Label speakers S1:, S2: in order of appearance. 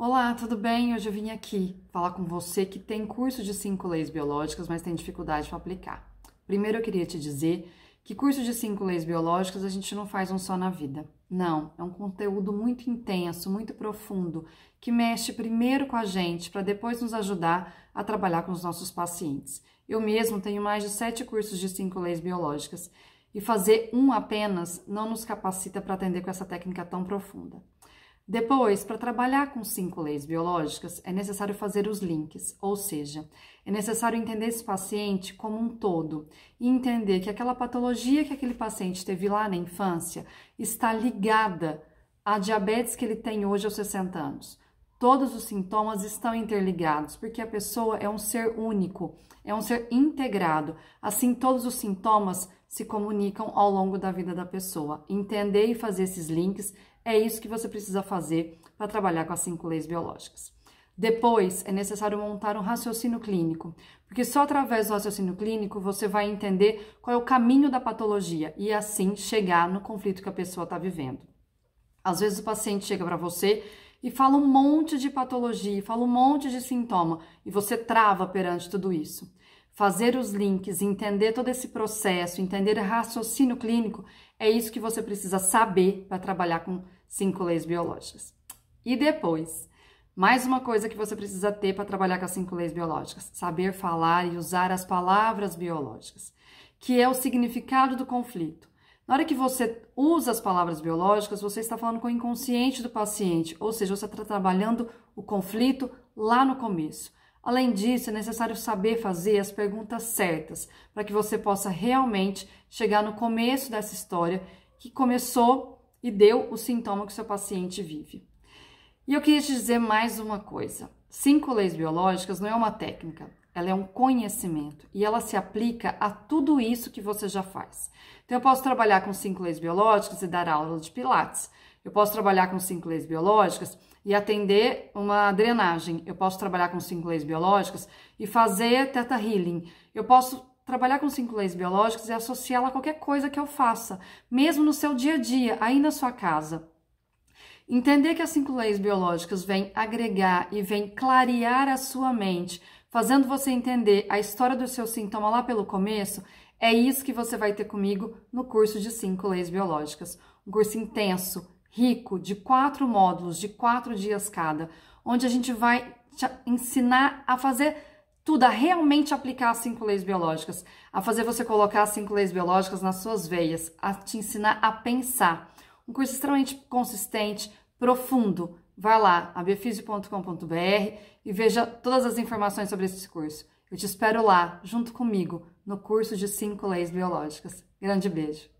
S1: Olá, tudo bem? Hoje eu vim aqui falar com você que tem curso de cinco leis biológicas, mas tem dificuldade para aplicar. Primeiro eu queria te dizer que curso de cinco leis biológicas a gente não faz um só na vida. Não, é um conteúdo muito intenso, muito profundo, que mexe primeiro com a gente para depois nos ajudar a trabalhar com os nossos pacientes. Eu mesmo tenho mais de sete cursos de cinco leis biológicas e fazer um apenas não nos capacita para atender com essa técnica tão profunda. Depois, para trabalhar com cinco leis biológicas, é necessário fazer os links, ou seja, é necessário entender esse paciente como um todo e entender que aquela patologia que aquele paciente teve lá na infância está ligada à diabetes que ele tem hoje aos 60 anos. Todos os sintomas estão interligados, porque a pessoa é um ser único, é um ser integrado. Assim, todos os sintomas se comunicam ao longo da vida da pessoa. Entender e fazer esses links é isso que você precisa fazer para trabalhar com as cinco leis biológicas. Depois, é necessário montar um raciocínio clínico, porque só através do raciocínio clínico você vai entender qual é o caminho da patologia e assim chegar no conflito que a pessoa está vivendo. Às vezes o paciente chega para você e fala um monte de patologia, fala um monte de sintoma e você trava perante tudo isso. Fazer os links, entender todo esse processo, entender raciocínio clínico, é isso que você precisa saber para trabalhar com cinco leis biológicas. E depois, mais uma coisa que você precisa ter para trabalhar com as cinco leis biológicas: saber falar e usar as palavras biológicas, que é o significado do conflito. Na hora que você usa as palavras biológicas, você está falando com o inconsciente do paciente, ou seja, você está trabalhando o conflito lá no começo. Além disso, é necessário saber fazer as perguntas certas para que você possa realmente chegar no começo dessa história que começou e deu o sintoma que o seu paciente vive. E eu queria te dizer mais uma coisa: cinco leis biológicas não é uma técnica, ela é um conhecimento e ela se aplica a tudo isso que você já faz. Então, eu posso trabalhar com cinco leis biológicas e dar aula de pilates. Eu posso trabalhar com cinco leis biológicas e atender uma drenagem. Eu posso trabalhar com cinco leis biológicas e fazer teta healing. Eu posso trabalhar com cinco leis biológicas é associá-la a qualquer coisa que eu faça, mesmo no seu dia a dia, aí na sua casa. Entender que as cinco leis biológicas vêm agregar e vêm clarear a sua mente, fazendo você entender a história do seu sintoma lá pelo começo, é isso que você vai ter comigo no curso de cinco leis biológicas. Um curso intenso, rico, de quatro módulos, de quatro dias cada, onde a gente vai te ensinar a fazer tudo a realmente aplicar as cinco leis biológicas, a fazer você colocar as cinco leis biológicas nas suas veias, a te ensinar a pensar. Um curso extremamente consistente, profundo. Vai lá, abiafisio.com.br e veja todas as informações sobre esse curso. Eu te espero lá, junto comigo, no curso de cinco leis biológicas. Grande beijo!